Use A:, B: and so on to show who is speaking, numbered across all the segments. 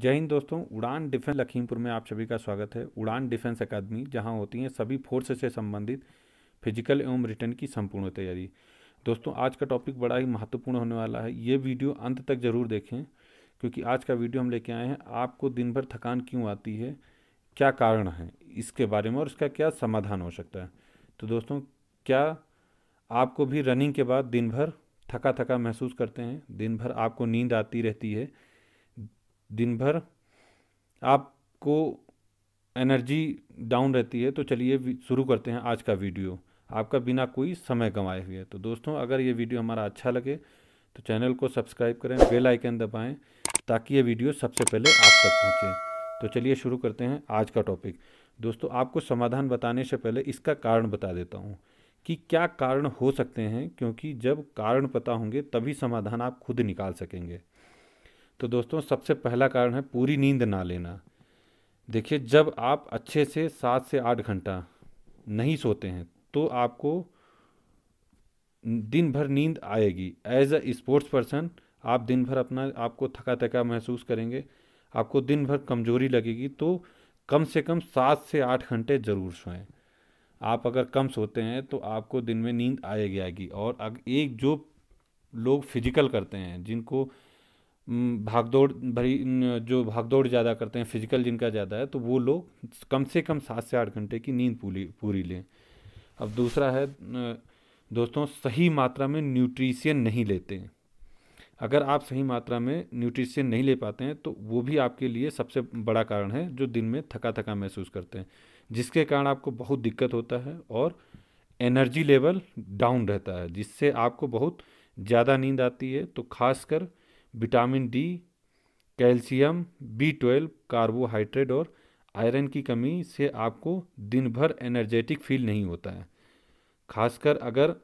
A: जय हिंद दोस्तों उड़ान डिफेंस लखीमपुर में आप सभी का स्वागत है उड़ान डिफेंस अकादमी जहां होती हैं सभी फोर्स से संबंधित फिजिकल एवं रिटर्न की संपूर्ण तैयारी दोस्तों आज का टॉपिक बड़ा ही महत्वपूर्ण होने वाला है ये वीडियो अंत तक ज़रूर देखें क्योंकि आज का वीडियो हम लेके आए हैं आपको दिन भर थकान क्यों आती है क्या कारण है इसके बारे में और इसका क्या समाधान हो सकता है तो दोस्तों क्या आपको भी रनिंग के बाद दिन भर थका थका महसूस करते हैं दिन भर आपको नींद आती रहती है दिन भर आपको एनर्जी डाउन रहती है तो चलिए शुरू करते हैं आज का वीडियो आपका बिना कोई समय गंवाए हुए तो दोस्तों अगर ये वीडियो हमारा अच्छा लगे तो चैनल को सब्सक्राइब करें बेल आइकन दबाएं ताकि ये वीडियो सबसे पहले आप तक पहुंचे तो चलिए शुरू करते हैं आज का टॉपिक दोस्तों आपको समाधान बताने से पहले इसका कारण बता देता हूँ कि क्या कारण हो सकते हैं क्योंकि जब कारण पता होंगे तभी समाधान आप खुद निकाल सकेंगे तो दोस्तों सबसे पहला कारण है पूरी नींद ना लेना देखिए जब आप अच्छे से सात से आठ घंटा नहीं सोते हैं तो आपको दिन भर नींद आएगी एज अ स्पोर्ट्स पर्सन आप दिन भर अपना आपको थका थका महसूस करेंगे आपको दिन भर कमजोरी लगेगी तो कम से कम सात से आठ घंटे ज़रूर सोएं आप अगर कम सोते हैं तो आपको दिन में नींद आएगी आएगी और एक जो लोग फिजिकल करते हैं जिनको भागदौड़ भरी जो भागदौड़ ज़्यादा करते हैं फिजिकल जिनका ज़्यादा है तो वो लोग कम से कम सात से आठ घंटे की नींद पूरी पूरी लें अब दूसरा है दोस्तों सही मात्रा में न्यूट्रिशन नहीं लेते हैं अगर आप सही मात्रा में न्यूट्रिशन नहीं ले पाते हैं तो वो भी आपके लिए सबसे बड़ा कारण है जो दिन में थका थका महसूस करते हैं जिसके कारण आपको बहुत दिक्कत होता है और एनर्जी लेवल डाउन रहता है जिससे आपको बहुत ज़्यादा नींद आती है तो खासकर कर vitamin D calcium B twelve carbohydrate और आयरन की कमी से आपको दिन भर एनर्जेटिक फील नहीं होता है खासकर अगर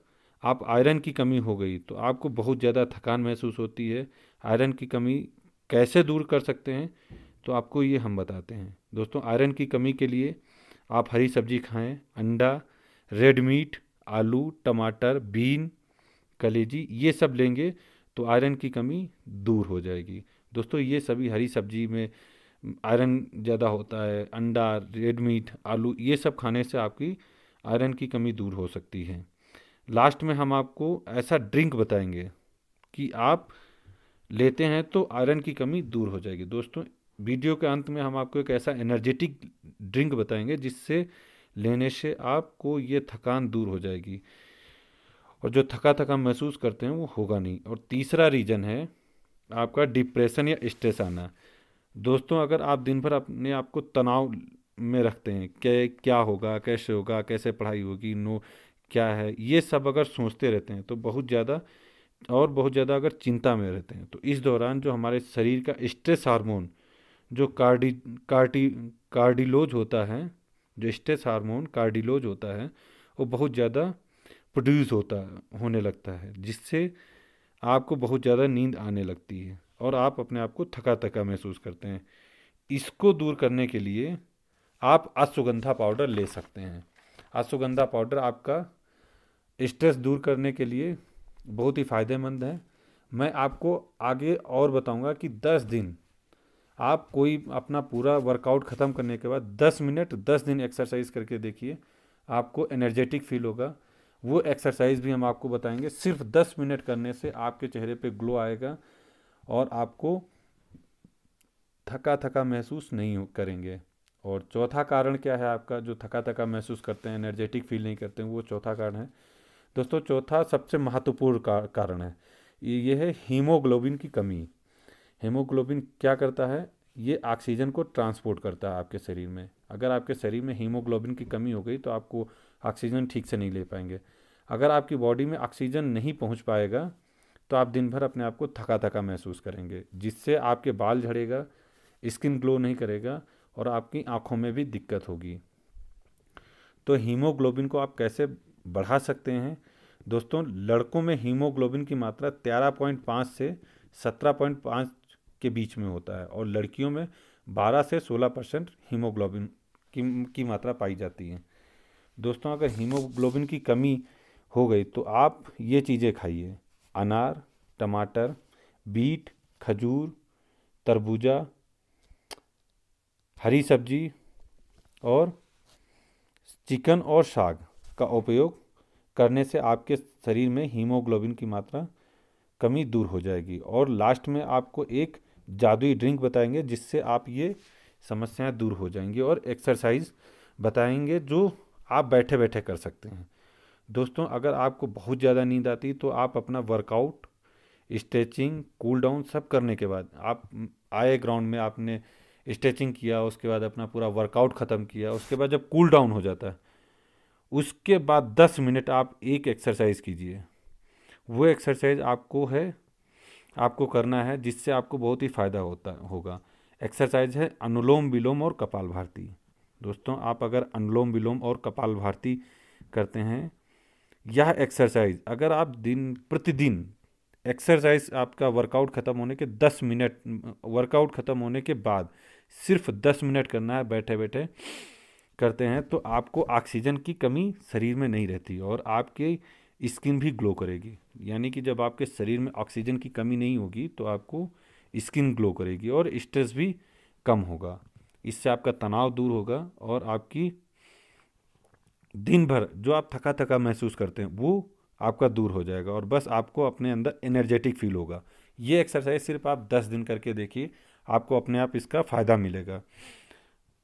A: आप आयरन की कमी हो गई तो आपको बहुत ज़्यादा थकान महसूस होती है आयरन की कमी कैसे दूर कर सकते हैं तो आपको ये हम बताते हैं दोस्तों आयरन की कमी के लिए आप हरी सब्जी खाएं अंडा रेड मीट आलू टमाटर बीन कलेजी ये सब लेंगे तो आयरन की कमी दूर हो जाएगी दोस्तों ये सभी हरी सब्जी में आयरन ज़्यादा होता है अंडा रेड मीट आलू ये सब खाने से आपकी आयरन की कमी दूर हो सकती है लास्ट में हम आपको ऐसा ड्रिंक बताएंगे कि आप लेते हैं तो आयरन की कमी दूर हो जाएगी दोस्तों वीडियो के अंत में हम आपको एक ऐसा एनर्जेटिक ड्रिंक बताएंगे जिससे लेने से आपको ये थकान दूर हो जाएगी और जो थका थका महसूस करते हैं वो होगा नहीं और तीसरा रीज़न है आपका डिप्रेशन या स्ट्रेस आना दोस्तों अगर आप दिन भर अपने आप को तनाव में रखते हैं कि क्या होगा कैसे होगा कैसे पढ़ाई होगी नो क्या है ये सब अगर सोचते रहते हैं तो बहुत ज़्यादा और बहुत ज़्यादा अगर चिंता में रहते हैं तो इस दौरान जो हमारे शरीर का स्ट्रेस हार्मोन जो कार्डी कार्टी कार्डिलोज होता है जो स्ट्रेस हार्मोन कार्डिलोज होता है वो बहुत ज़्यादा प्रोड्यूस होता होने लगता है जिससे आपको बहुत ज़्यादा नींद आने लगती है और आप अपने आप को थका थका महसूस करते हैं इसको दूर करने के लिए आप अश्वगंधा पाउडर ले सकते हैं अश्वगंधा पाउडर आपका स्ट्रेस दूर करने के लिए बहुत ही फ़ायदेमंद है मैं आपको आगे और बताऊंगा कि 10 दिन आप कोई अपना पूरा वर्कआउट ख़त्म करने के बाद 10 मिनट 10 दिन एक्सरसाइज करके देखिए आपको एनर्जेटिक फील होगा वो एक्सरसाइज भी हम आपको बताएंगे सिर्फ दस मिनट करने से आपके चेहरे पे ग्लो आएगा और आपको थका थका महसूस नहीं करेंगे और चौथा कारण क्या है आपका जो थका थका महसूस करते हैं एनर्जेटिक फील नहीं करते हैं वो चौथा कारण है दोस्तों चौथा सबसे महत्वपूर्ण का, कारण है ये है हीमोग्लोबिन की कमी हीमोग्लोबिन क्या करता है ये ऑक्सीजन को ट्रांसपोर्ट करता है आपके शरीर में अगर आपके शरीर में हीमोग्लोबिन की कमी हो गई तो आपको ऑक्सीजन ठीक से नहीं ले पाएंगे अगर आपकी बॉडी में ऑक्सीजन नहीं पहुंच पाएगा तो आप दिन भर अपने आप को थका थका महसूस करेंगे जिससे आपके बाल झड़ेगा स्किन ग्लो नहीं करेगा और आपकी आँखों में भी दिक्कत होगी तो हीमोग्लोबिन को आप कैसे बढ़ा सकते हैं दोस्तों लड़कों में हीमोग्लोबिन की मात्रा तेरह पॉइंट पाँच से सत्रह पॉइंट पाँच के बीच में होता है और लड़कियों में बारह से सोलह परसेंट हीमोग्लोबिन की की मात्रा पाई जाती है दोस्तों अगर हीमोग्लोबिन की कमी हो गई तो आप ये चीज़ें खाइए अनार टमाटर बीट खजूर तरबूजा हरी सब्जी और चिकन और साग का उपयोग करने से आपके शरीर में हीमोग्लोबिन की मात्रा कमी दूर हो जाएगी और लास्ट में आपको एक जादुई ड्रिंक बताएंगे जिससे आप ये समस्याएं दूर हो जाएंगी और एक्सरसाइज बताएंगे जो आप बैठे बैठे कर सकते हैं दोस्तों अगर आपको बहुत ज़्यादा नींद आती तो आप अपना वर्कआउट स्ट्रेचिंग कूल डाउन सब करने के बाद आप आए ग्राउंड में आपने स्ट्रेचिंग किया उसके बाद अपना पूरा वर्कआउट ख़त्म किया उसके बाद जब कूल डाउन हो जाता है उसके बाद दस मिनट आप एक एक्सरसाइज कीजिए वो एक्सरसाइज आपको है आपको करना है जिससे आपको बहुत ही फ़ायदा होता होगा एक्सरसाइज है अनुलोम विलोम और कपाल भारती दोस्तों आप अगर अनुलोम विलोम और कपाल भारती करते हैं यह एक्सरसाइज अगर आप दिन प्रतिदिन एक्सरसाइज आपका वर्कआउट ख़त्म होने के दस मिनट वर्कआउट ख़त्म होने के बाद सिर्फ दस मिनट करना है बैठे बैठे करते हैं तो आपको ऑक्सीजन की कमी शरीर में नहीं रहती और आपके स्किन भी ग्लो करेगी यानी कि जब आपके शरीर में ऑक्सीजन की कमी नहीं होगी तो आपको स्किन ग्लो करेगी और स्ट्रेस भी कम होगा इससे आपका तनाव दूर होगा और आपकी दिन भर जो आप थका थका महसूस करते हैं वो आपका दूर हो जाएगा और बस आपको अपने अंदर एनर्जेटिक फील होगा ये एक्सरसाइज सिर्फ आप दस दिन करके देखिए आपको अपने आप इसका फ़ायदा मिलेगा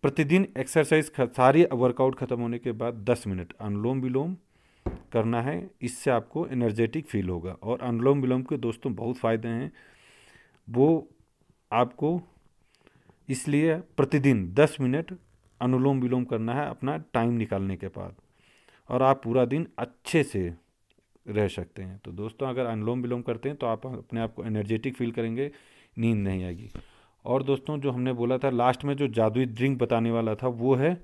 A: प्रतिदिन एक्सरसाइज सारी वर्कआउट ख़त्म होने के बाद दस मिनट अनुलोम विलोम करना है इससे आपको एनर्जेटिक फील होगा और अनुलोम विलोम के दोस्तों बहुत फ़ायदे हैं वो आपको इसलिए प्रतिदिन दस मिनट अनुलोम विलोम करना है अपना टाइम निकालने के बाद और आप पूरा दिन अच्छे से रह सकते हैं तो दोस्तों अगर अनुलोम विलोम करते हैं तो आप अपने आप को एनर्जेटिक फील करेंगे नींद नहीं आएगी और दोस्तों जो हमने बोला था लास्ट में जो जादुई ड्रिंक बताने वाला था वो है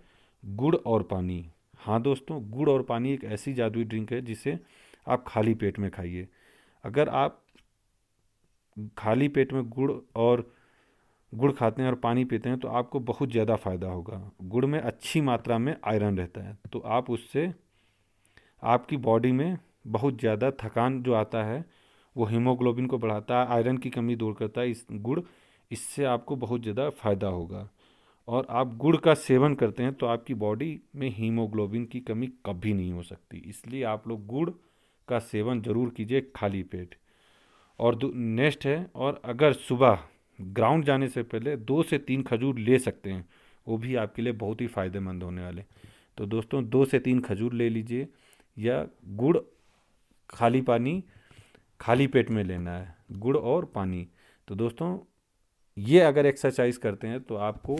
A: गुड़ और पानी हाँ दोस्तों गुड़ और पानी एक ऐसी जादुई ड्रिंक है जिसे आप खाली पेट में खाइए अगर आप खाली पेट में गुड़ और गुड़ खाते हैं और पानी पीते हैं तो आपको बहुत ज़्यादा फ़ायदा होगा गुड़ में अच्छी मात्रा में आयरन रहता है तो आप उससे आपकी बॉडी में बहुत ज़्यादा थकान जो आता है वो हीमोग्लोबिन को बढ़ाता है आयरन की कमी दूर करता है इस गुड़ इससे आपको बहुत ज़्यादा फ़ायदा होगा और आप गुड़ का सेवन करते हैं तो आपकी बॉडी में हीमोग्लोबिन की कमी कभी नहीं हो सकती इसलिए आप लोग गुड़ का सेवन ज़रूर कीजिए खाली पेट और नेक्स्ट है और अगर सुबह ग्राउंड जाने से पहले दो से तीन खजूर ले सकते हैं वो भी आपके लिए बहुत ही फ़ायदेमंद होने वाले तो दोस्तों दो से तीन खजूर ले लीजिए या गुड़ खाली पानी खाली पेट में लेना है गुड़ और पानी तो दोस्तों ये अगर एक्सरसाइज करते हैं तो आपको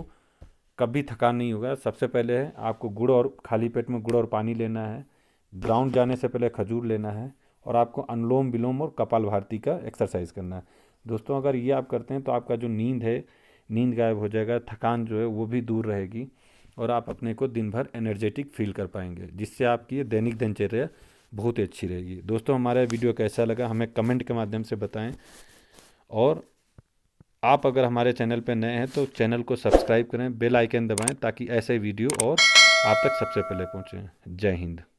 A: कभी थकान नहीं होगा सबसे पहले है आपको गुड़ और खाली पेट में गुड़ और पानी लेना है ग्राउंड जाने से पहले खजूर लेना है और आपको अनुलोम विलोम और कपाल भारती का एक्सरसाइज करना है दोस्तों अगर ये आप करते हैं तो आपका जो नींद है नींद गायब हो जाएगा थकान जो है वो भी दूर रहेगी और आप अपने को दिन भर एनर्जेटिक फील कर पाएंगे जिससे आपकी ये दैनिक दिनचर्या बहुत ही अच्छी रहेगी दोस्तों हमारा वीडियो कैसा लगा हमें कमेंट के माध्यम से बताएं और आप अगर हमारे चैनल पर नए हैं तो चैनल को सब्सक्राइब करें बेल आइकन दबाएं ताकि ऐसे वीडियो और आप तक सबसे पहले पहुंचे जय हिंद